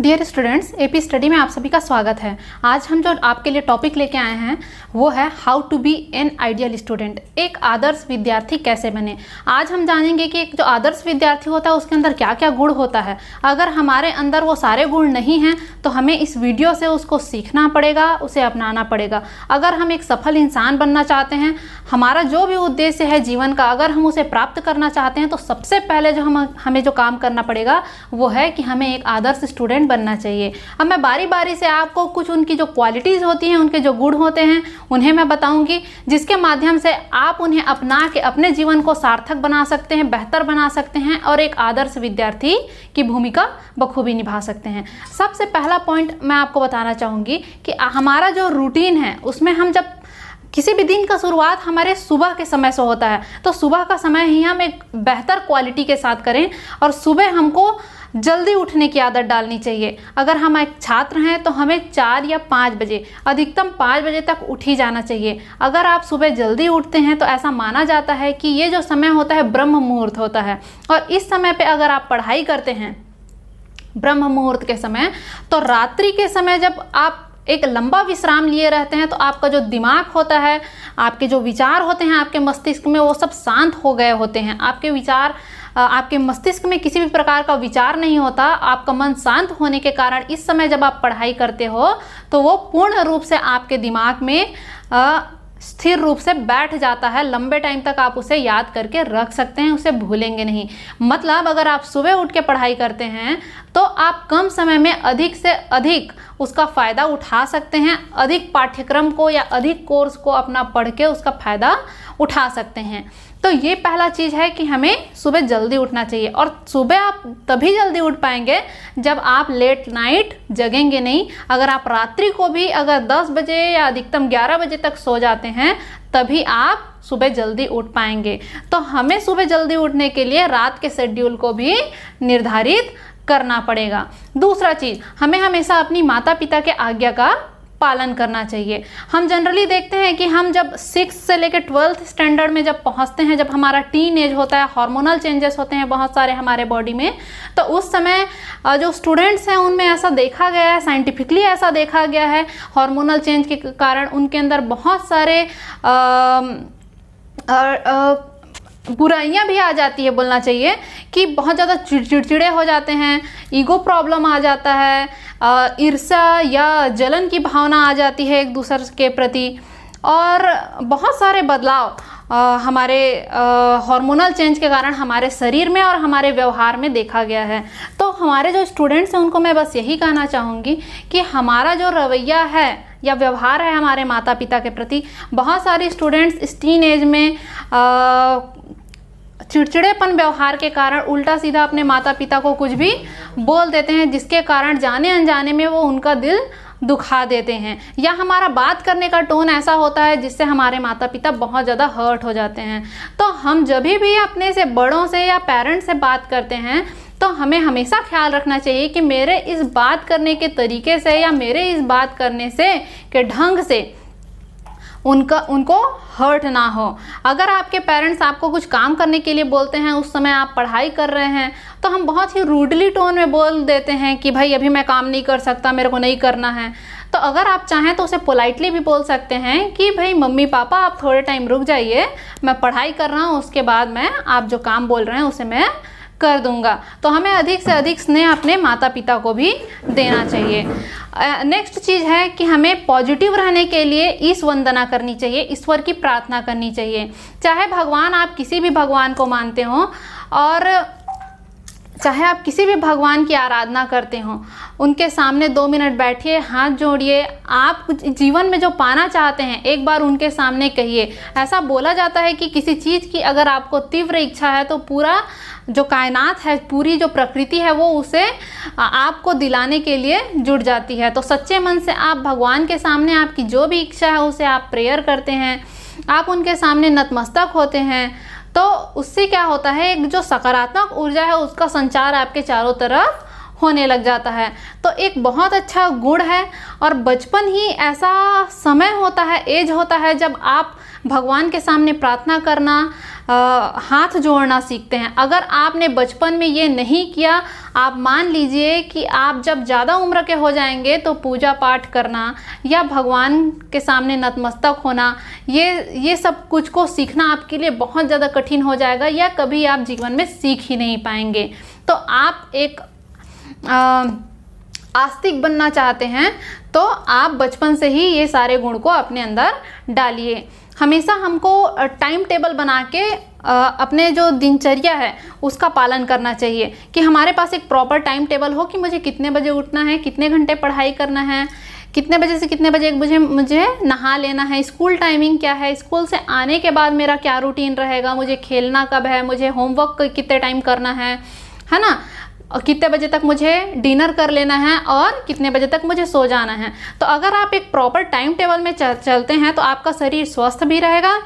dear students AP study में आप सभी का स्वागत है आज हम जो आपके लिए टॉपिक लेके आए हैं वो है how to be an ideal student एक आदर्श विद्यार्थी कैसे बने आज हम जानेंगे कि एक जो आदर्श विद्यार्थी होता है उसके अंदर क्या क्या गुण होता है अगर हमारे अंदर वो सारे गुण नहीं हैं तो हमें इस वीडियो से उसको सीखना पड़ेगा उसे अपनाना पड़ेगा अगर हम एक सफल इंसान बनना चाहते हैं हमारा जो भी उद्देश्य है जीवन का अगर हम उसे प्राप्त करना चाहते हैं तो सबसे पहले जो हम हमें जो काम करना पड़ेगा वो है कि हमें एक आदर्श स्टूडेंट ब्रांड बनना चाहिए अब मैं बारी बारी से आपको कुछ उनकी जो क्वालिटीज़ होती हैं उनके जो गुण होते हैं उन्हें मैं बताऊंगी जिसके माध्यम से आप उन्हें अपना के अपने जीवन को सार्थक बना सकते हैं बेहतर बना सकते हैं और एक आदर्श विद्यार्थी की भूमिका बखूबी निभा सकते हैं सबसे पहला पॉइंट मैं आपको बताना चाहूँगी कि हमारा जो रूटीन है उसमें हम जब किसी भी दिन का शुरुआत हमारे सुबह के समय से होता है तो सुबह का समय ही हम एक बेहतर क्वालिटी के साथ करें और सुबह हमको जल्दी उठने की आदत डालनी चाहिए अगर हम एक छात्र हैं तो हमें चार या पाँच बजे अधिकतम पाँच बजे तक उठ ही जाना चाहिए अगर आप सुबह जल्दी उठते हैं तो ऐसा माना जाता है कि ये जो समय होता है ब्रह्म मुहूर्त होता है और इस समय पर अगर आप पढ़ाई करते हैं ब्रह्म मुहूर्त के समय तो रात्रि के समय जब आप एक लंबा विश्राम लिए रहते हैं तो आपका जो दिमाग होता है आपके जो विचार होते हैं आपके मस्तिष्क में वो सब शांत हो गए होते हैं आपके विचार आपके मस्तिष्क में किसी भी प्रकार का विचार नहीं होता आपका मन शांत होने के कारण इस समय जब आप पढ़ाई करते हो तो वो पूर्ण रूप से आपके दिमाग में आ, स्थिर रूप से बैठ जाता है लंबे टाइम तक आप उसे याद करके रख सकते हैं उसे भूलेंगे नहीं मतलब अगर आप सुबह उठ के पढ़ाई करते हैं तो आप कम समय में अधिक से अधिक उसका फ़ायदा उठा सकते हैं अधिक पाठ्यक्रम को या अधिक कोर्स को अपना पढ़ के उसका फ़ायदा उठा सकते हैं तो ये पहला चीज़ है कि हमें सुबह जल्दी उठना चाहिए और सुबह आप तभी जल्दी उठ पाएंगे जब आप लेट नाइट जगेंगे नहीं अगर आप रात्रि को भी अगर 10 बजे या अधिकतम 11 बजे तक सो जाते हैं तभी आप सुबह जल्दी उठ पाएंगे तो हमें सुबह जल्दी उठने के लिए रात के शेड्यूल को भी निर्धारित करना पड़ेगा दूसरा चीज़ हमें हमेशा अपनी माता पिता के आज्ञा का पालन करना चाहिए हम जनरली देखते हैं कि हम जब सिक्स से लेकर ट्वेल्थ स्टैंडर्ड में जब पहुंचते हैं जब हमारा टीन एज होता है हार्मोनल चेंजेस होते हैं बहुत सारे हमारे बॉडी में तो उस समय जो स्टूडेंट्स हैं उनमें ऐसा देखा गया है साइंटिफिकली ऐसा देखा गया है हार्मोनल चेंज के कारण उनके अंदर बहुत सारे आ, आ, आ, बुराइयाँ भी आ जाती है बोलना चाहिए कि बहुत ज़्यादा चिड़चिड़चिड़े हो जाते हैं ईगो प्रॉब्लम आ जाता है ईर्षा या जलन की भावना आ जाती है एक दूसरे के प्रति और बहुत सारे बदलाव आ, हमारे हार्मोनल चेंज के कारण हमारे शरीर में और हमारे व्यवहार में देखा गया है तो हमारे जो स्टूडेंट्स हैं उनको मैं बस यही कहना चाहूँगी कि हमारा जो रवैया है या व्यवहार है हमारे माता पिता के प्रति बहुत सारे स्टूडेंट्स इस टीन एज में चिड़चिड़ेपन व्यवहार के कारण उल्टा सीधा अपने माता पिता को कुछ भी बोल देते हैं जिसके कारण जाने अनजाने में वो उनका दिल दुखा देते हैं या हमारा बात करने का टोन ऐसा होता है जिससे हमारे माता पिता बहुत ज़्यादा हर्ट हो जाते हैं तो हम जब भी अपने से बड़ों से या पेरेंट्स से बात करते हैं तो हमें हमेशा ख्याल रखना चाहिए कि मेरे इस बात करने के तरीके से या मेरे इस बात करने से के ढंग से उनका उनको हर्ट ना हो अगर आपके पेरेंट्स आपको कुछ काम करने के लिए बोलते हैं उस समय आप पढ़ाई कर रहे हैं तो हम बहुत ही रूडली टोन में बोल देते हैं कि भाई अभी मैं काम नहीं कर सकता मेरे को नहीं करना है तो अगर आप चाहें तो उसे पोलाइटली भी बोल सकते हैं कि भाई मम्मी पापा आप थोड़े टाइम रुक जाइए मैं पढ़ाई कर रहा हूँ उसके बाद मैं आप जो काम बोल रहे हैं उसे मैं कर दूंगा तो हमें अधिक से अधिक स्नेह अपने माता पिता को भी देना चाहिए नेक्स्ट चीज़ है कि हमें पॉजिटिव रहने के लिए इस वंदना करनी चाहिए ईश्वर की प्रार्थना करनी चाहिए चाहे भगवान आप किसी भी भगवान को मानते हो और चाहे आप किसी भी भगवान की आराधना करते हों उनके सामने दो मिनट बैठिए हाथ जोड़िए आप जीवन में जो पाना चाहते हैं एक बार उनके सामने कहिए ऐसा बोला जाता है कि किसी चीज़ की अगर आपको तीव्र इच्छा है तो पूरा जो कायनात है पूरी जो प्रकृति है वो उसे आपको दिलाने के लिए जुड़ जाती है तो सच्चे मन से आप भगवान के सामने आपकी जो भी इच्छा है उसे आप प्रेयर करते हैं आप उनके सामने नतमस्तक होते हैं तो उससे क्या होता है जो सकारात्मक ऊर्जा है उसका संचार आपके चारों तरफ होने लग जाता है तो एक बहुत अच्छा गुण है और बचपन ही ऐसा समय होता है एज होता है जब आप भगवान के सामने प्रार्थना करना आ, हाथ जोड़ना सीखते हैं अगर आपने बचपन में ये नहीं किया आप मान लीजिए कि आप जब ज़्यादा उम्र के हो जाएंगे तो पूजा पाठ करना या भगवान के सामने नतमस्तक होना ये ये सब कुछ को सीखना आपके लिए बहुत ज़्यादा कठिन हो जाएगा या कभी आप जीवन में सीख ही नहीं पाएंगे तो आप एक आ, आस्तिक बनना चाहते हैं तो आप बचपन से ही ये सारे गुण को अपने अंदर डालिए हमेशा हमको टाइम टेबल बना के अपने जो दिनचर्या है उसका पालन करना चाहिए कि हमारे पास एक प्रॉपर टाइम टेबल हो कि मुझे कितने बजे उठना है कितने घंटे पढ़ाई करना है कितने बजे से कितने बजे मुझे मुझे नहा लेना है स्कूल टाइमिंग क्या है स्कूल से आने के बाद मेरा क्या रूटीन रहेगा मुझे खेलना कब है मुझे होमवर्क कितने टाइम करना है है ना कितने बजे तक मुझे डिनर कर लेना है और कितने बजे तक मुझे सो जाना है तो अगर आप एक प्रॉपर टाइम टेबल में चलते हैं तो आपका शरीर स्वस्थ भी रहेगा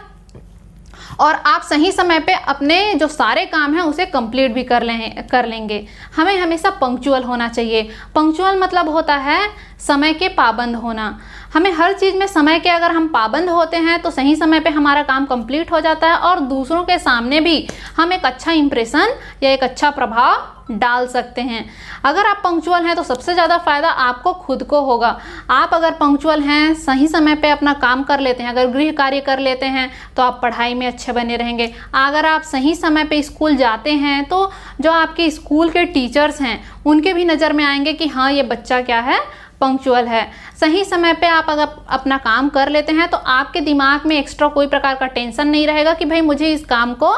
और आप सही समय पे अपने जो सारे काम हैं उसे कंप्लीट भी कर लें कर लेंगे हमें हमेशा पंक्चुअल होना चाहिए पंक्चुअल मतलब होता है समय के पाबंद होना हमें हर चीज़ में समय के अगर हम पाबंद होते हैं तो सही समय पे हमारा काम कंप्लीट हो जाता है और दूसरों के सामने भी हम एक अच्छा इम्प्रेशन या एक अच्छा प्रभाव डाल सकते हैं अगर आप पंक्चुअल हैं तो सबसे ज़्यादा फ़ायदा आपको खुद को होगा आप अगर पंक्चुअल हैं सही समय पे अपना काम कर लेते हैं अगर गृह कार्य कर लेते हैं तो आप पढ़ाई में अच्छे बने रहेंगे अगर आप सही समय पे स्कूल जाते हैं तो जो आपके स्कूल के टीचर्स हैं उनके भी नज़र में आएंगे कि हाँ ये बच्चा क्या है पंक्चुअल है सही समय पे आप अगर अपना काम कर लेते हैं तो आपके दिमाग में एक्स्ट्रा कोई प्रकार का टेंशन नहीं रहेगा कि भाई मुझे इस काम को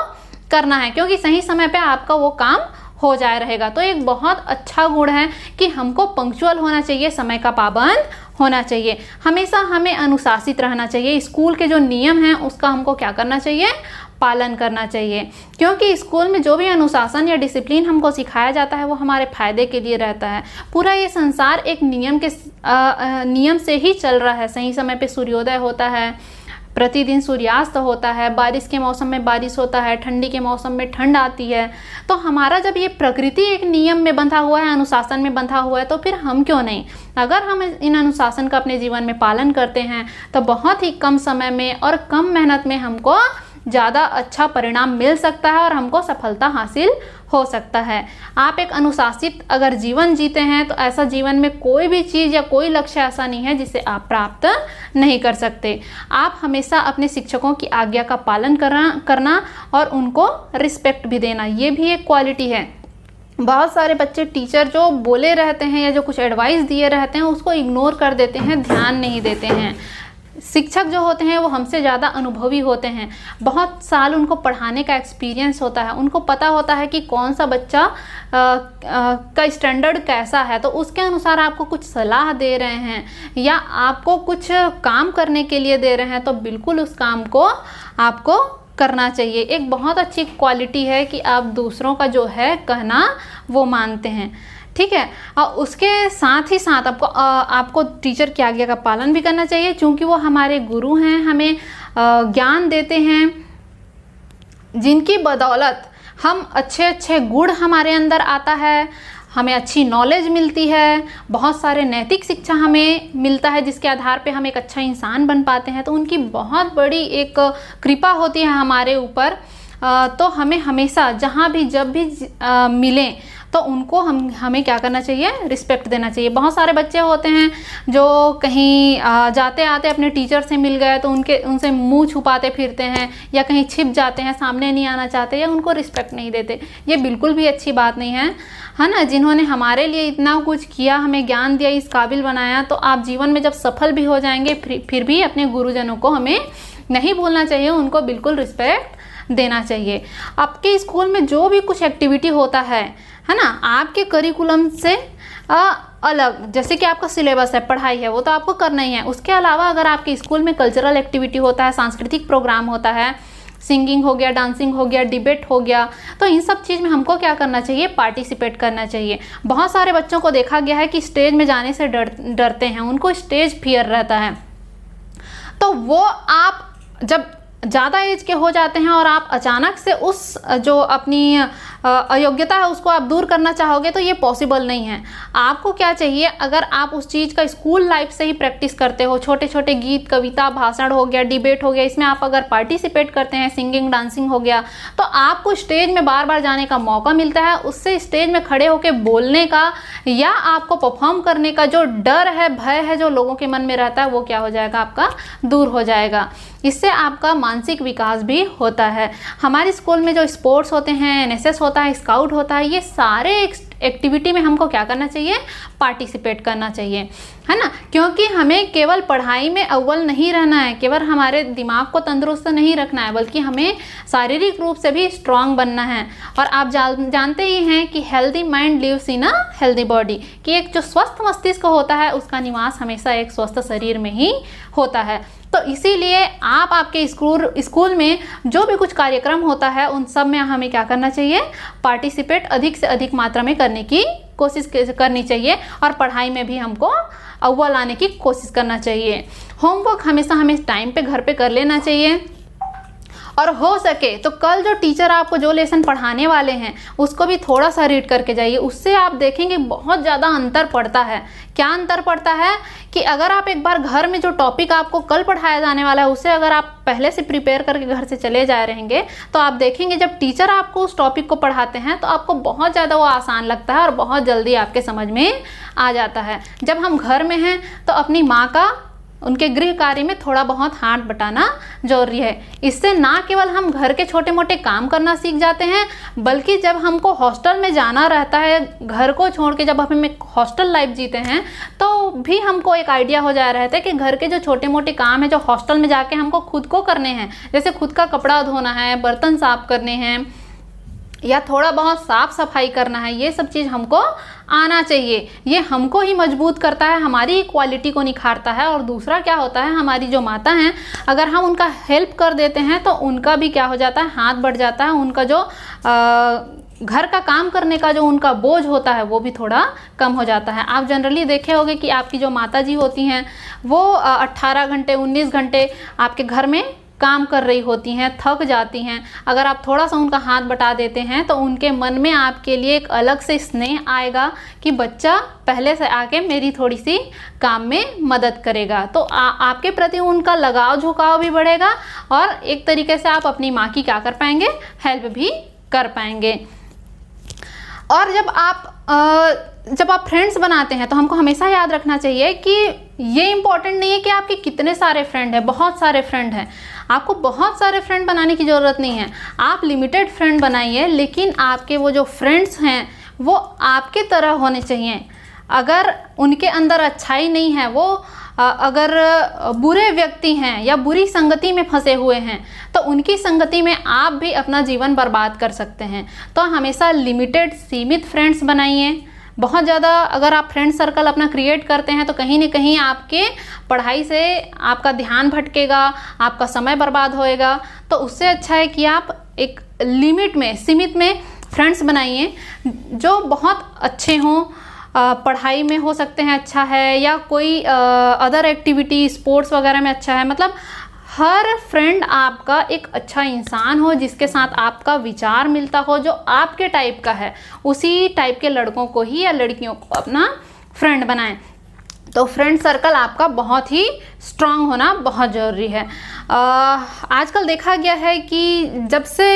करना है क्योंकि सही समय पे आपका वो काम हो जाए रहेगा तो एक बहुत अच्छा गुण है कि हमको पंक्चुअल होना चाहिए समय का पाबंद होना चाहिए हमेशा हमें अनुशासित रहना चाहिए स्कूल के जो नियम हैं उसका हमको क्या करना चाहिए पालन करना चाहिए क्योंकि स्कूल में जो भी अनुशासन या डिसिप्लिन हमको सिखाया जाता है वो हमारे फायदे के लिए रहता है पूरा ये संसार एक नियम के नियम से ही चल रहा है सही समय पर सूर्योदय होता है प्रतिदिन सूर्यास्त होता है बारिश के मौसम में बारिश होता है ठंडी के मौसम में ठंड आती है तो हमारा जब ये प्रकृति एक नियम में बंधा हुआ है अनुशासन में बंधा हुआ है तो फिर हम क्यों नहीं अगर हम इन अनुशासन का अपने जीवन में पालन करते हैं तो बहुत ही कम समय में और कम मेहनत में हमको ज़्यादा अच्छा परिणाम मिल सकता है और हमको सफलता हासिल हो सकता है आप एक अनुशासित अगर जीवन जीते हैं तो ऐसा जीवन में कोई भी चीज़ या कोई लक्ष्य ऐसा नहीं है जिसे आप प्राप्त नहीं कर सकते आप हमेशा अपने शिक्षकों की आज्ञा का पालन करना करना और उनको रिस्पेक्ट भी देना ये भी एक क्वालिटी है बहुत सारे बच्चे टीचर जो बोले रहते हैं या जो कुछ एडवाइस दिए रहते हैं उसको इग्नोर कर देते हैं ध्यान नहीं देते हैं शिक्षक जो होते हैं वो हमसे ज़्यादा अनुभवी होते हैं बहुत साल उनको पढ़ाने का एक्सपीरियंस होता है उनको पता होता है कि कौन सा बच्चा आ, आ, का स्टैंडर्ड कैसा है तो उसके अनुसार आपको कुछ सलाह दे रहे हैं या आपको कुछ काम करने के लिए दे रहे हैं तो बिल्कुल उस काम को आपको करना चाहिए एक बहुत अच्छी क्वालिटी है कि आप दूसरों का जो है कहना वो मानते हैं ठीक है और उसके साथ ही साथ आपको आपको टीचर की आज्ञा का पालन भी करना चाहिए क्योंकि वो हमारे गुरु हैं हमें ज्ञान देते हैं जिनकी बदौलत हम अच्छे अच्छे गुण हमारे अंदर आता है हमें अच्छी नॉलेज मिलती है बहुत सारे नैतिक शिक्षा हमें मिलता है जिसके आधार पे हम एक अच्छा इंसान बन पाते हैं तो उनकी बहुत बड़ी एक कृपा होती है हमारे ऊपर तो हमें हमेशा जहाँ भी जब भी मिलें तो उनको हम हमें क्या करना चाहिए रिस्पेक्ट देना चाहिए बहुत सारे बच्चे होते हैं जो कहीं जाते आते अपने टीचर से मिल गए तो उनके उनसे मुंह छुपाते फिरते हैं या कहीं छिप जाते हैं सामने नहीं आना चाहते या उनको रिस्पेक्ट नहीं देते ये बिल्कुल भी अच्छी बात नहीं है है ना जिन्होंने हमारे लिए इतना कुछ किया हमें ज्ञान दिया इस काबिल बनाया तो आप जीवन में जब सफल भी हो जाएंगे फिर भी अपने गुरुजनों को हमें नहीं भूलना चाहिए उनको बिल्कुल रिस्पेक्ट देना चाहिए आपके स्कूल में जो भी कुछ एक्टिविटी होता है है ना आपके करिकुलम से आ, अलग जैसे कि आपका सिलेबस है पढ़ाई है वो तो आपको करना ही है उसके अलावा अगर आपके स्कूल में कल्चरल एक्टिविटी होता है सांस्कृतिक प्रोग्राम होता है सिंगिंग हो गया डांसिंग हो गया डिबेट हो गया तो इन सब चीज़ में हमको क्या करना चाहिए पार्टिसिपेट करना चाहिए बहुत सारे बच्चों को देखा गया है कि स्टेज में जाने से डर डरते हैं उनको स्टेज फियर रहता है तो वो आप जब ज़्यादा एज के हो जाते हैं और आप अचानक से उस जो अपनी अयोग्यता है उसको आप दूर करना चाहोगे तो ये पॉसिबल नहीं है आपको क्या चाहिए अगर आप उस चीज़ का स्कूल लाइफ से ही प्रैक्टिस करते हो छोटे छोटे गीत कविता भाषण हो गया डिबेट हो गया इसमें आप अगर पार्टिसिपेट करते हैं सिंगिंग डांसिंग हो गया तो आपको स्टेज में बार बार जाने का मौका मिलता है उससे स्टेज में खड़े होकर बोलने का या आपको परफॉर्म करने का जो डर है भय है जो लोगों के मन में रहता है वो क्या हो जाएगा आपका दूर हो जाएगा इससे आपका मानसिक विकास भी होता है हमारे स्कूल में जो स्पोर्ट्स होते हैं एन होता है स्काउट होता है ये सारे एक्टिविटी में हमको क्या करना चाहिए पार्टिसिपेट करना चाहिए है ना क्योंकि हमें केवल पढ़ाई में अव्वल नहीं रहना है केवल हमारे दिमाग को तंदुरुस्त नहीं रखना है बल्कि हमें शारीरिक रूप से भी स्ट्रांग बनना है और आप जा, जानते ही हैं कि healthy mind lives in a healthy body कि एक जो स्वस्थ मस्तिष्क होता है उसका निवास हमेशा एक स्वस्थ शरीर में ही होता है तो इसीलिए आप आपके स्कूल स्कूल में जो भी कुछ कार्यक्रम होता है उन सब में हमें क्या करना चाहिए पार्टिसिपेट अधिक से अधिक मात्रा में करने की कोशिश करनी चाहिए और पढ़ाई में भी हमको अव्वल आने की कोशिश करना चाहिए होमवर्क हमेशा हमें टाइम पे घर पे कर लेना चाहिए और हो सके तो कल जो टीचर आपको जो लेसन पढ़ाने वाले हैं उसको भी थोड़ा सा रीड करके जाइए उससे आप देखेंगे बहुत ज़्यादा अंतर पड़ता है क्या अंतर पड़ता है कि अगर आप एक बार घर में जो टॉपिक आपको कल पढ़ाया जाने वाला है उसे अगर आप पहले से प्रिपेयर करके घर से चले जा रहेंगे तो आप देखेंगे जब टीचर आपको उस टॉपिक को पढ़ाते हैं तो आपको बहुत ज़्यादा वो आसान लगता है और बहुत जल्दी आपके समझ में आ जाता है जब हम घर में हैं तो अपनी माँ का उनके गृह कार्य में थोड़ा बहुत हाथ बटाना जरूरी है इससे ना केवल हम घर के छोटे मोटे काम करना सीख जाते हैं बल्कि जब हमको हॉस्टल में जाना रहता है घर को छोड़ के जब हम हॉस्टल लाइफ जीते हैं तो भी हमको एक आइडिया हो जा रहता है कि घर के जो छोटे मोटे काम है जो हॉस्टल में जाके हमको खुद को करने हैं जैसे खुद का कपड़ा धोना है बर्तन साफ करने हैं या थोड़ा बहुत साफ सफाई करना है ये सब चीज़ हमको आना चाहिए ये हमको ही मजबूत करता है हमारी क्वालिटी को निखारता है और दूसरा क्या होता है हमारी जो माता हैं अगर हम उनका हेल्प कर देते हैं तो उनका भी क्या हो जाता है हाथ बढ़ जाता है उनका जो आ, घर का काम करने का जो उनका बोझ होता है वो भी थोड़ा कम हो जाता है आप जनरली देखे होंगे कि आपकी जो माता जी होती हैं वो 18 घंटे 19 घंटे आपके घर में काम कर रही होती हैं थक जाती हैं अगर आप थोड़ा सा उनका हाथ बटा देते हैं तो उनके मन में आपके लिए एक अलग से स्नेह आएगा कि बच्चा पहले से आके मेरी थोड़ी सी काम में मदद करेगा तो आ, आपके प्रति उनका लगाव झुकाव भी बढ़ेगा और एक तरीके से आप अपनी माँ की क्या कर पाएंगे हेल्प भी कर पाएंगे और जब आप आ, जब आप फ्रेंड्स बनाते हैं तो हमको हमेशा याद रखना चाहिए कि ये इम्पॉर्टेंट नहीं है कि आपके कितने सारे फ्रेंड हैं बहुत सारे फ्रेंड हैं आपको बहुत सारे फ्रेंड बनाने की ज़रूरत नहीं है आप लिमिटेड फ्रेंड बनाइए लेकिन आपके वो जो फ्रेंड्स हैं वो आपके तरह होने चाहिए अगर उनके अंदर अच्छाई नहीं है वो अगर बुरे व्यक्ति हैं या बुरी संगति में फंसे हुए हैं तो उनकी संगति में आप भी अपना जीवन बर्बाद कर सकते हैं तो हमेशा लिमिटेड सीमित फ्रेंड्स बनाइए बहुत ज़्यादा अगर आप फ्रेंड सर्कल अपना क्रिएट करते हैं तो कहीं ना कहीं आपके पढ़ाई से आपका ध्यान भटकेगा आपका समय बर्बाद होएगा तो उससे अच्छा है कि आप एक लिमिट में सीमित में फ्रेंड्स बनाइए जो बहुत अच्छे हों पढ़ाई में हो सकते हैं अच्छा है या कोई अदर एक्टिविटी स्पोर्ट्स वगैरह में अच्छा है मतलब हर फ्रेंड आपका एक अच्छा इंसान हो जिसके साथ आपका विचार मिलता हो जो आपके टाइप का है उसी टाइप के लड़कों को ही या लड़कियों को अपना फ्रेंड बनाएं तो फ्रेंड सर्कल आपका बहुत ही स्ट्रांग होना बहुत ज़रूरी है आजकल देखा गया है कि जब से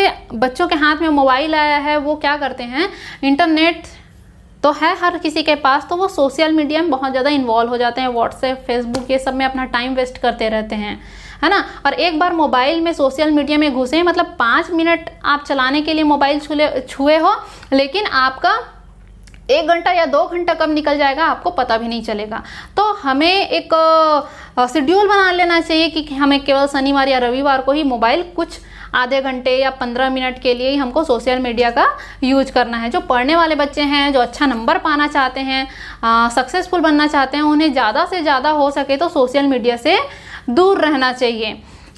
बच्चों के हाथ में मोबाइल आया है वो क्या करते हैं इंटरनेट तो है हर किसी के पास तो वो सोशल मीडिया में बहुत ज़्यादा इन्वॉल्व हो जाते हैं व्हाट्सएप फेसबुक ये सब में अपना टाइम वेस्ट करते रहते हैं है ना और एक बार मोबाइल में सोशल मीडिया में घुसे मतलब पाँच मिनट आप चलाने के लिए मोबाइल छुले छुए हो लेकिन आपका एक घंटा या दो घंटा कब निकल जाएगा आपको पता भी नहीं चलेगा तो हमें एक शेड्यूल बना लेना चाहिए कि हमें केवल शनिवार या रविवार को ही मोबाइल कुछ आधे घंटे या पंद्रह मिनट के लिए ही हमको सोशल मीडिया का यूज करना है जो पढ़ने वाले बच्चे हैं जो अच्छा नंबर पाना चाहते हैं सक्सेसफुल बनना चाहते हैं उन्हें ज़्यादा से ज़्यादा हो सके तो सोशल मीडिया से दूर रहना चाहिए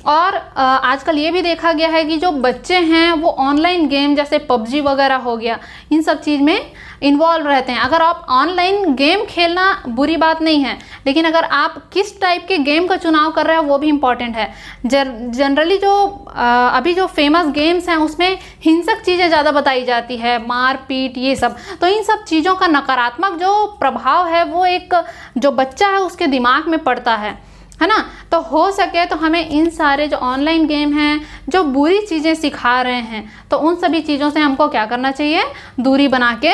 और आजकल ये भी देखा गया है कि जो बच्चे हैं वो ऑनलाइन गेम जैसे पबजी वगैरह हो गया इन सब चीज़ में इन्वॉल्व रहते हैं अगर आप ऑनलाइन गेम खेलना बुरी बात नहीं है लेकिन अगर आप किस टाइप के गेम का चुनाव कर रहे हैं वो भी इम्पॉर्टेंट है जर जनरली जो अभी जो फेमस गेम्स हैं उसमें हिंसक चीज़ें ज़्यादा बताई जाती है मार पीट ये सब तो इन सब चीज़ों का नकारात्मक जो प्रभाव है वो एक जो बच्चा है उसके दिमाग में पड़ता है है ना तो हो सके तो हमें इन सारे जो ऑनलाइन गेम हैं जो बुरी चीज़ें सिखा रहे हैं तो उन सभी चीज़ों से हमको क्या करना चाहिए दूरी बना के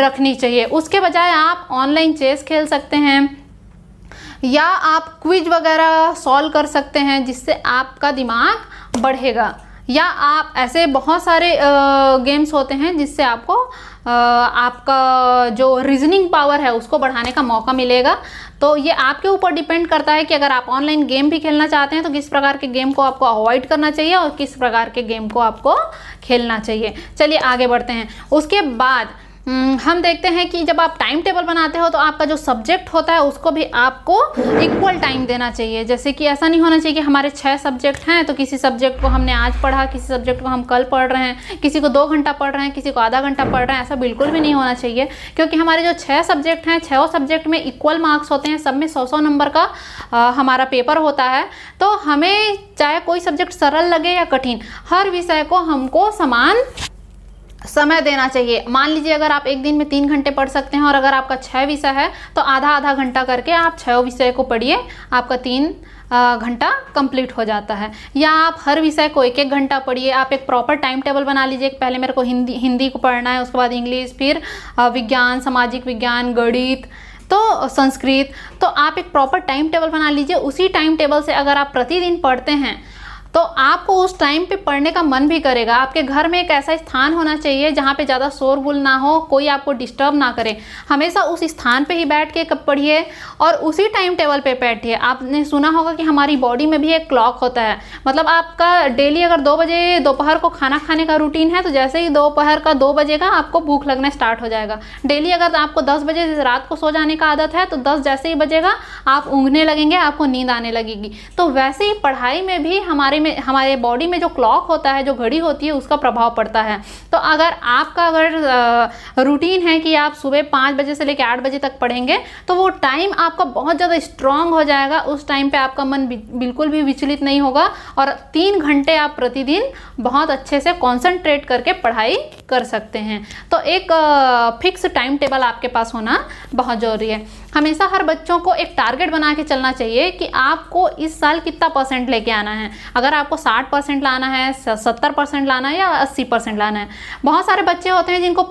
रखनी चाहिए उसके बजाय आप ऑनलाइन चेस खेल सकते हैं या आप क्विज वगैरह सॉल्व कर सकते हैं जिससे आपका दिमाग बढ़ेगा या आप ऐसे बहुत सारे गेम्स होते हैं जिससे आपको आपका जो रीजनिंग पावर है उसको बढ़ाने का मौका मिलेगा तो ये आपके ऊपर डिपेंड करता है कि अगर आप ऑनलाइन गेम भी खेलना चाहते हैं तो किस प्रकार के गेम को आपको अवॉइड करना चाहिए और किस प्रकार के गेम को आपको खेलना चाहिए चलिए आगे बढ़ते हैं उसके बाद हम्म, हम देखते हैं कि जब आप टाइम टेबल बनाते हो तो आपका जो सब्जेक्ट होता है उसको भी आपको इक्वल टाइम देना चाहिए जैसे कि ऐसा नहीं होना चाहिए कि हमारे छः सब्जेक्ट हैं तो किसी सब्जेक्ट को हमने आज पढ़ा किसी सब्जेक्ट को हम कल पढ़ रहे हैं किसी को दो घंटा पढ़ रहे हैं किसी को आधा घंटा पढ़ रहे हैं ऐसा बिल्कुल भी नहीं होना चाहिए क्योंकि हमारे जो छः सब्जेक्ट हैं छः सब्जेक्ट में इक्वल मार्क्स होते हैं सब में सौ सौ नंबर का हमारा पेपर होता है तो हमें चाहे कोई सब्जेक्ट सरल लगे या कठिन हर विषय को हमको समान समय देना चाहिए मान लीजिए अगर आप एक दिन में तीन घंटे पढ़ सकते हैं और अगर आपका छः विषय है तो आधा आधा घंटा करके आप छः विषय को पढ़िए आपका तीन घंटा कंप्लीट हो जाता है या आप हर विषय को एक एक घंटा पढ़िए आप एक प्रॉपर टाइम टेबल बना लीजिए पहले मेरे को हिंदी हिंदी को पढ़ना है उसके बाद इंग्लिश फिर विज्ञान सामाजिक विज्ञान गणित तो संस्कृत तो आप एक प्रॉपर टाइम टेबल बना लीजिए उसी टाइम टेबल से अगर आप प्रतिदिन पढ़ते हैं तो आपको उस टाइम पे पढ़ने का मन भी करेगा आपके घर में एक ऐसा स्थान होना चाहिए जहाँ पे ज़्यादा शोरगुल ना हो कोई आपको डिस्टर्ब ना करे हमेशा उस स्थान पे ही बैठ के कब पढ़िए और उसी टाइम टेबल पे बैठिए आपने सुना होगा कि हमारी बॉडी में भी एक क्लॉक होता है मतलब आपका डेली अगर दो बजे दोपहर को खाना खाने का रूटीन है तो जैसे ही दोपहर का दो बजे का आपको भूख लगना स्टार्ट हो जाएगा डेली अगर आपको दस बजे रात को सो जाने का आदत है तो दस जैसे ही बजेगा आप ऊँघने लगेंगे आपको नींद आने लगेगी तो वैसे ही पढ़ाई में भी हमारे में हमारे बॉडी में जो क्लॉक होता है जो घड़ी होती है उसका प्रभाव पड़ता है तो अगर आपका अगर रूटीन है कि आप सुबह पाँच बजे से लेकर आठ बजे तक पढ़ेंगे तो वो टाइम आपका बहुत ज़्यादा स्ट्रांग हो जाएगा उस टाइम पर आपका मन बिल्कुल भी विचलित नहीं होगा और तीन घंटे आप प्रतिदिन बहुत अच्छे से कॉन्सनट्रेट करके पढ़ाई कर सकते हैं तो एक फिक्स टाइम टेबल आपके पास होना बहुत ज़रूरी है हमेशा हर बच्चों को एक टारगेट बना के चलना चाहिए कि आपको इस साल कितना परसेंट लेके आना है अगर आपको साठ परसेंट लाना है सत्तर परसेंट लाना है या अस्सी परसेंट लाना है बहुत सारे बच्चे होते हैं जिनको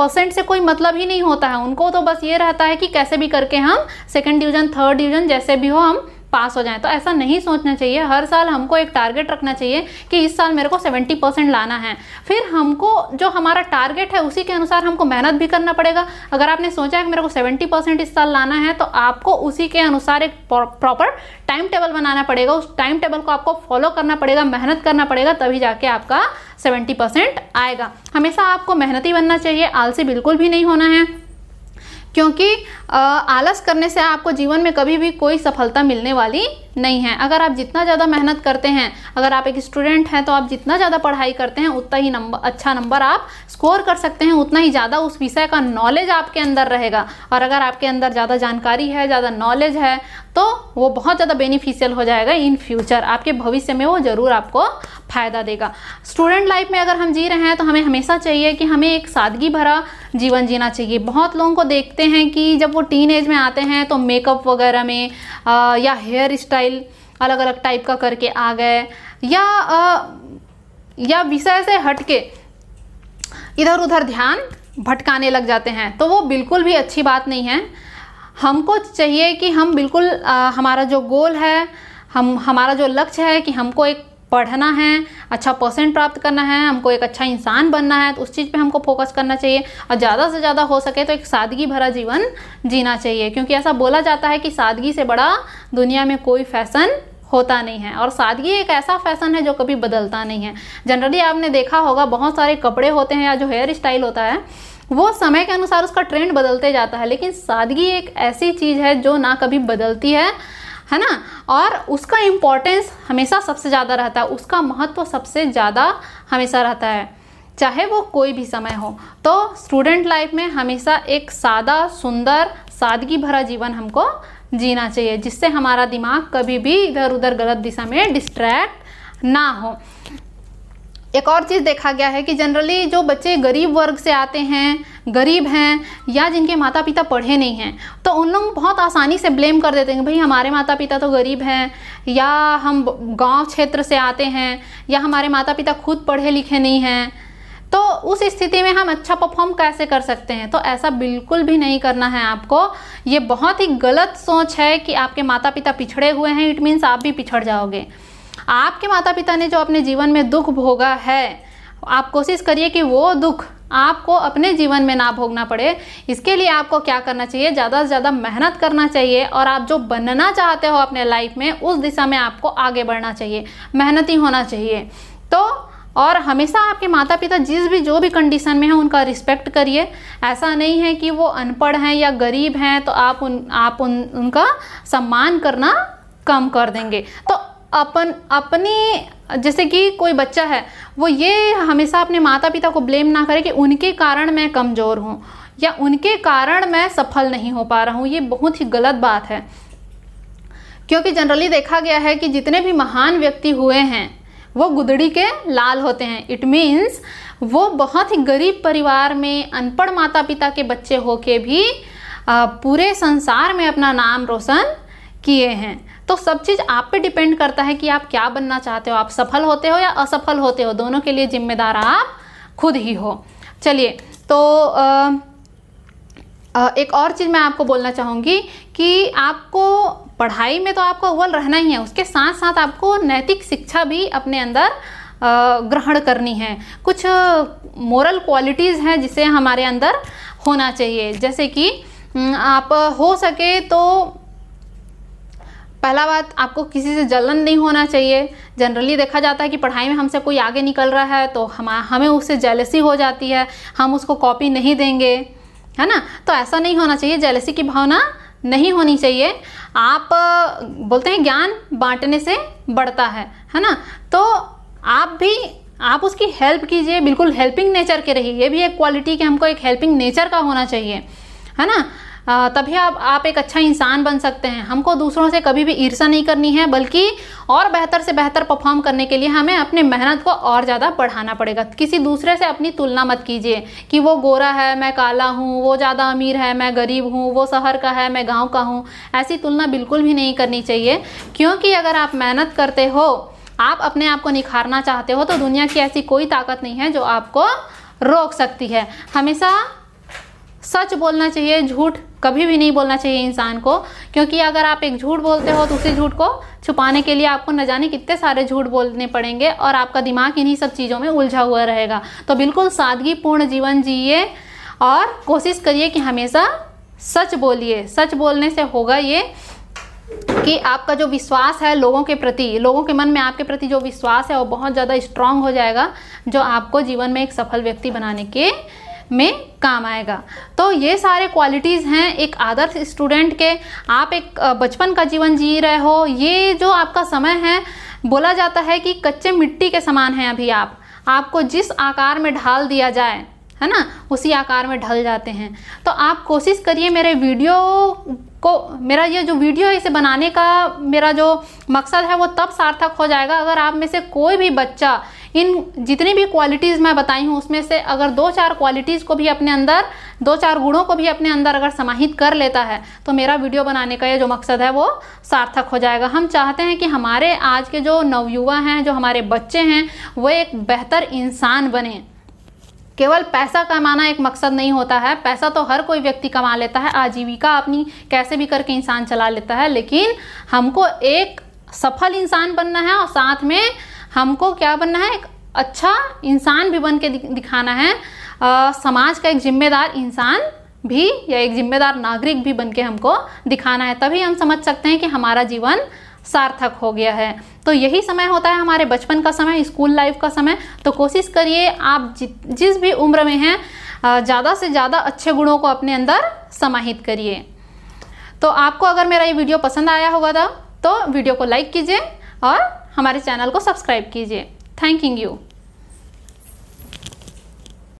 परसेंट से कोई मतलब ही नहीं होता है उनको तो बस ये रहता है कि कैसे भी करके हम सेकेंड डिवीजन थर्ड डिवीजन जैसे भी हो हम पास हो जाएं तो ऐसा नहीं सोचना चाहिए हर साल हमको एक टारगेट रखना चाहिए कि इस साल मेरे को 70 परसेंट लाना है फिर हमको जो हमारा टारगेट है उसी के अनुसार हमको मेहनत भी करना पड़ेगा अगर आपने सोचा है कि मेरे को 70 परसेंट इस साल लाना है तो आपको उसी के अनुसार एक प्रॉपर टाइम टेबल बनाना पड़ेगा उस टाइम टेबल को आपको फॉलो करना पड़ेगा मेहनत करना पड़ेगा तभी जाके आपका सेवेंटी परसेंट आएगा हमेशा आपको मेहनती बनना चाहिए आलसी बिल्कुल भी नहीं होना है क्योंकि आलस करने से आपको जीवन में कभी भी कोई सफलता मिलने वाली नहीं है अगर आप जितना ज़्यादा मेहनत करते हैं अगर आप एक स्टूडेंट हैं तो आप जितना ज़्यादा पढ़ाई करते हैं उतना ही नंबर अच्छा नंबर आप स्कोर कर सकते हैं उतना ही ज़्यादा उस विषय का नॉलेज आपके अंदर रहेगा और अगर आपके अंदर ज़्यादा जानकारी है ज़्यादा नॉलेज है तो वो बहुत ज़्यादा बेनिफिशियल हो जाएगा इन फ्यूचर आपके भविष्य में वो ज़रूर आपको फ़ायदा देगा स्टूडेंट लाइफ में अगर हम जी रहे हैं तो हमें हमेशा चाहिए कि हमें एक सादगी भरा जीवन जीना चाहिए बहुत लोगों को देखते हैं कि जब वो टीन एज में आते हैं तो मेकअप वगैरह में आ, या हेयर स्टाइल अलग अलग टाइप का करके आ गए या आ, या विषय से हटके इधर उधर ध्यान भटकाने लग जाते हैं तो वो बिल्कुल भी अच्छी बात नहीं है हमको चाहिए कि हम बिल्कुल आ, हमारा जो गोल है हम हमारा जो लक्ष्य है कि हमको एक पढ़ना है अच्छा परसेंट प्राप्त करना है हमको एक अच्छा इंसान बनना है तो उस चीज़ पे हमको फोकस करना चाहिए और ज़्यादा से ज़्यादा हो सके तो एक सादगी भरा जीवन जीना चाहिए क्योंकि ऐसा बोला जाता है कि सादगी से बड़ा दुनिया में कोई फैशन होता नहीं है और सादगी एक ऐसा फैशन है जो कभी बदलता नहीं है जनरली आपने देखा होगा बहुत सारे कपड़े होते हैं या जो हेयर स्टाइल होता है वो समय के अनुसार उसका ट्रेंड बदलते जाता है लेकिन सादगी एक ऐसी चीज़ है जो ना कभी बदलती है है ना और उसका इम्पोर्टेंस हमेशा सबसे ज़्यादा रहता है उसका महत्व सबसे ज़्यादा हमेशा रहता है चाहे वो कोई भी समय हो तो स्टूडेंट लाइफ में हमेशा एक सादा सुंदर सादगी भरा जीवन हमको जीना चाहिए जिससे हमारा दिमाग कभी भी इधर उधर गलत दिशा में डिस्ट्रैक्ट ना हो एक और चीज़ देखा गया है कि जनरली जो बच्चे गरीब वर्ग से आते हैं गरीब हैं या जिनके माता पिता पढ़े नहीं हैं तो उन लोग बहुत आसानी से ब्लेम कर देते हैं भाई हमारे माता पिता तो गरीब हैं या हम गांव क्षेत्र से आते हैं या हमारे माता पिता खुद पढ़े लिखे नहीं हैं तो उस स्थिति में हम अच्छा परफॉर्म कैसे कर सकते हैं तो ऐसा बिल्कुल भी नहीं करना है आपको ये बहुत ही गलत सोच है कि आपके माता पिता पिछड़े हुए हैं इट मीन्स आप भी पिछड़ जाओगे आपके माता पिता ने जो अपने जीवन में दुख भोगा है आप कोशिश करिए कि वो दुख आपको अपने जीवन में ना भोगना पड़े इसके लिए आपको क्या करना चाहिए ज़्यादा से ज़्यादा मेहनत करना चाहिए और आप जो बनना चाहते हो अपने लाइफ में उस दिशा में आपको आगे बढ़ना चाहिए मेहनती होना चाहिए तो और हमेशा आपके माता पिता जिस भी जो भी कंडीशन में हैं उनका रिस्पेक्ट करिए ऐसा नहीं है कि वो अनपढ़ हैं या गरीब हैं तो आप उन आप उन उनका सम्मान करना कम कर देंगे तो अपन अपने जैसे कि कोई बच्चा है वो ये हमेशा अपने माता पिता को ब्लेम ना करे कि उनके कारण मैं कमज़ोर हूँ या उनके कारण मैं सफल नहीं हो पा रहा हूँ ये बहुत ही गलत बात है क्योंकि जनरली देखा गया है कि जितने भी महान व्यक्ति हुए हैं वो गुदड़ी के लाल होते हैं इट मीन्स वो बहुत ही गरीब परिवार में अनपढ़ माता पिता के बच्चे होके भी पूरे संसार में अपना नाम रोशन किए हैं तो सब चीज़ आप पे डिपेंड करता है कि आप क्या बनना चाहते हो आप सफल होते हो या असफल होते हो दोनों के लिए जिम्मेदार आप खुद ही हो चलिए तो आ, एक और चीज़ मैं आपको बोलना चाहूँगी कि आपको पढ़ाई में तो आपको अव्वल रहना ही है उसके साथ साथ आपको नैतिक शिक्षा भी अपने अंदर ग्रहण करनी है कुछ मोरल क्वालिटीज़ हैं जिसे हमारे अंदर होना चाहिए जैसे कि आप हो सके तो पहला बात आपको किसी से जलन नहीं होना चाहिए जनरली देखा जाता है कि पढ़ाई में हमसे कोई आगे निकल रहा है तो हम हमें उससे जेलसी हो जाती है हम उसको कॉपी नहीं देंगे है ना तो ऐसा नहीं होना चाहिए जेलसी की भावना नहीं होनी चाहिए आप बोलते हैं ज्ञान बांटने से बढ़ता है है ना तो आप भी आप उसकी हेल्प कीजिए बिल्कुल हेल्पिंग नेचर के रहिए ये भी एक क्वालिटी कि हमको एक हेल्पिंग नेचर का होना चाहिए है ना तभी आप आप एक अच्छा इंसान बन सकते हैं हमको दूसरों से कभी भी ईर्षा नहीं करनी है बल्कि और बेहतर से बेहतर परफॉर्म करने के लिए हमें अपने मेहनत को और ज़्यादा बढ़ाना पड़ेगा किसी दूसरे से अपनी तुलना मत कीजिए कि वो गोरा है मैं काला हूँ वो ज़्यादा अमीर है मैं गरीब हूँ वो शहर का है मैं गाँव का हूँ ऐसी तुलना बिल्कुल भी नहीं करनी चाहिए क्योंकि अगर आप मेहनत करते हो आप अपने आप को निखारना चाहते हो तो दुनिया की ऐसी कोई ताकत नहीं है जो आपको रोक सकती है हमेशा सच बोलना चाहिए झूठ कभी भी नहीं बोलना चाहिए इंसान को क्योंकि अगर आप एक झूठ बोलते हो तो उसी झूठ को छुपाने के लिए आपको न जाने कितने सारे झूठ बोलने पड़ेंगे और आपका दिमाग इन्हीं सब चीज़ों में उलझा हुआ रहेगा तो बिल्कुल सादगीपूर्ण जीवन जिए और कोशिश करिए कि हमेशा सच बोलिए सच बोलने से होगा ये कि आपका जो विश्वास है लोगों के प्रति लोगों के मन में आपके प्रति जो विश्वास है वो बहुत ज़्यादा स्ट्रांग हो जाएगा जो आपको जीवन में एक सफल व्यक्ति बनाने के में काम आएगा तो ये सारे क्वालिटीज़ हैं एक आदर्श स्टूडेंट के आप एक बचपन का जीवन जी रहे हो ये जो आपका समय है बोला जाता है कि कच्चे मिट्टी के समान हैं अभी आप आपको जिस आकार में ढाल दिया जाए है ना उसी आकार में ढल जाते हैं तो आप कोशिश करिए मेरे वीडियो को मेरा ये जो वीडियो है इसे बनाने का मेरा जो मकसद है वो तब सार्थक हो जाएगा अगर आप में से कोई भी बच्चा इन जितनी भी क्वालिटीज़ मैं बताई हूँ उसमें से अगर दो चार क्वालिटीज़ को भी अपने अंदर दो चार गुणों को भी अपने अंदर अगर समाहित कर लेता है तो मेरा वीडियो बनाने का ये जो मकसद है वो सार्थक हो जाएगा हम चाहते हैं कि हमारे आज के जो नवयुवा हैं जो हमारे बच्चे हैं वो एक बेहतर इंसान बने केवल पैसा कमाना एक मकसद नहीं होता है पैसा तो हर कोई व्यक्ति कमा लेता है आजीविका अपनी कैसे भी करके इंसान चला लेता है लेकिन हमको एक सफल इंसान बनना है और साथ में हमको क्या बनना है एक अच्छा इंसान भी बन के दिखाना है आ, समाज का एक जिम्मेदार इंसान भी या एक जिम्मेदार नागरिक भी बन के हमको दिखाना है तभी हम समझ सकते हैं कि हमारा जीवन सार्थक हो गया है तो यही समय होता है हमारे बचपन का समय स्कूल लाइफ का समय तो कोशिश करिए आप जिस भी उम्र में हैं ज़्यादा से ज़्यादा अच्छे गुणों को अपने अंदर समाहित करिए तो आपको अगर मेरा ये वीडियो पसंद आया होगा था तो वीडियो को लाइक कीजिए और हमारे चैनल को सब्सक्राइब कीजिए थैंक यू